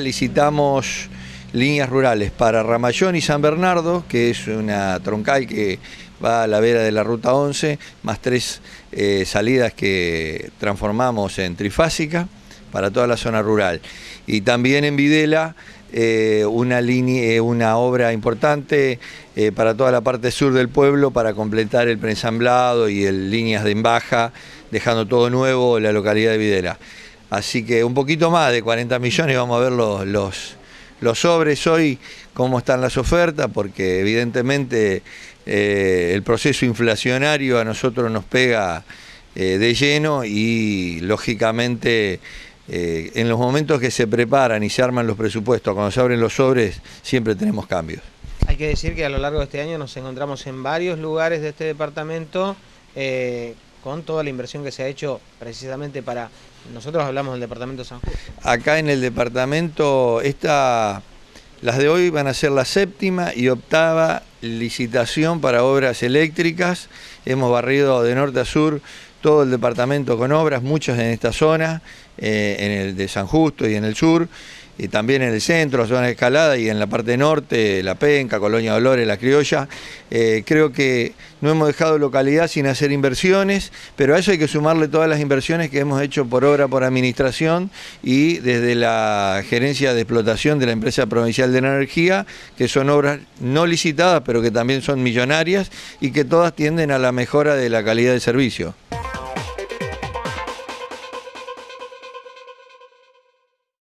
Licitamos líneas rurales para Ramallón y San Bernardo, que es una troncal que va a la vera de la ruta 11, más tres eh, salidas que transformamos en trifásica para toda la zona rural. Y también en Videla, eh, una, eh, una obra importante para toda la parte sur del pueblo para completar el preensamblado y el líneas de embaja, dejando todo nuevo la localidad de Videla. Así que un poquito más de 40 millones, vamos a ver los, los, sobres hoy, cómo están las ofertas, porque evidentemente eh, el proceso inflacionario a nosotros nos pega eh, de lleno y lógicamente... Eh, en los momentos que se preparan y se arman los presupuestos, cuando se abren los sobres, siempre tenemos cambios. Hay que decir que a lo largo de este año nos encontramos en varios lugares de este departamento con toda la inversión que se ha hecho precisamente para... Nosotros hablamos del departamento de San Justo. Acá en el departamento, esta, las de hoy van a ser la séptima y octava licitación para obras eléctricas. Hemos barrido de norte a sur todo el departamento con obras, muchas en esta zona, eh, en el de San Justo y en el sur y también en el centro, zona de escalada y en la parte norte, La Penca, Colonia Dolores, La Criolla. Eh, creo que no hemos dejado localidad sin hacer inversiones, pero a eso hay que sumarle todas las inversiones que hemos hecho por obra, por administración y desde la gerencia de explotación de la empresa provincial de energía, que son obras no licitadas, pero que también son millonarias y que todas tienden a la mejora de la calidad de servicio.